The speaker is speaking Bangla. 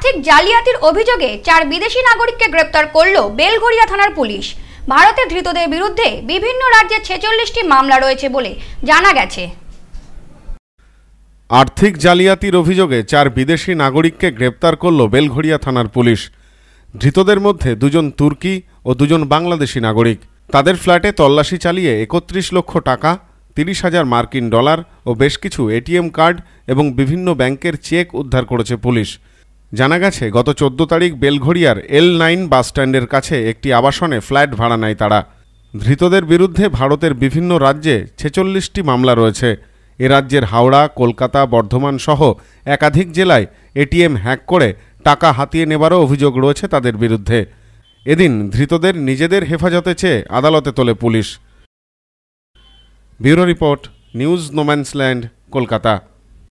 আর্থিক জালিয়াতির অভিযোগে চার বিদেশি নাগরিককে গ্রেপ্তার করল বেলঘড়িয়া থানার পুলিশ ভারতে ধৃতদের বিরুদ্ধে বিভিন্ন রাজ্যে ছেচল্লিশটি মামলা রয়েছে বলে জানা গেছে আর্থিক জালিয়াতির অভিযোগে চার বিদেশি নাগরিককে গ্রেপ্তার করল বেলঘড়িয়া থানার পুলিশ ধৃতদের মধ্যে দুজন তুর্কি ও দুজন বাংলাদেশি নাগরিক তাদের ফ্ল্যাটে তল্লাশি চালিয়ে একত্রিশ লক্ষ টাকা তিরিশ হাজার মার্কিন ডলার ও বেশ কিছু এটিএম কার্ড এবং বিভিন্ন ব্যাংকের চেক উদ্ধার করেছে পুলিশ জানা গেছে গত চোদ্দ তারিখ বেলঘড়িয়ার এল নাইন বাসস্ট্যান্ডের কাছে একটি আবাসনে ফ্ল্যাট ভাড়া নেয় তারা ধৃতদের বিরুদ্ধে ভারতের বিভিন্ন রাজ্যে ছেচল্লিশটি মামলা রয়েছে এ রাজ্যের হাওড়া কলকাতা বর্ধমান সহ একাধিক জেলায় এটিএম হ্যাক করে টাকা হাতিয়ে নেবারও অভিযোগ রয়েছে তাদের বিরুদ্ধে এদিন ধৃতদের নিজেদের হেফাজতে চেয়ে আদালতে তোলে police bureau report news no man's land Kolkata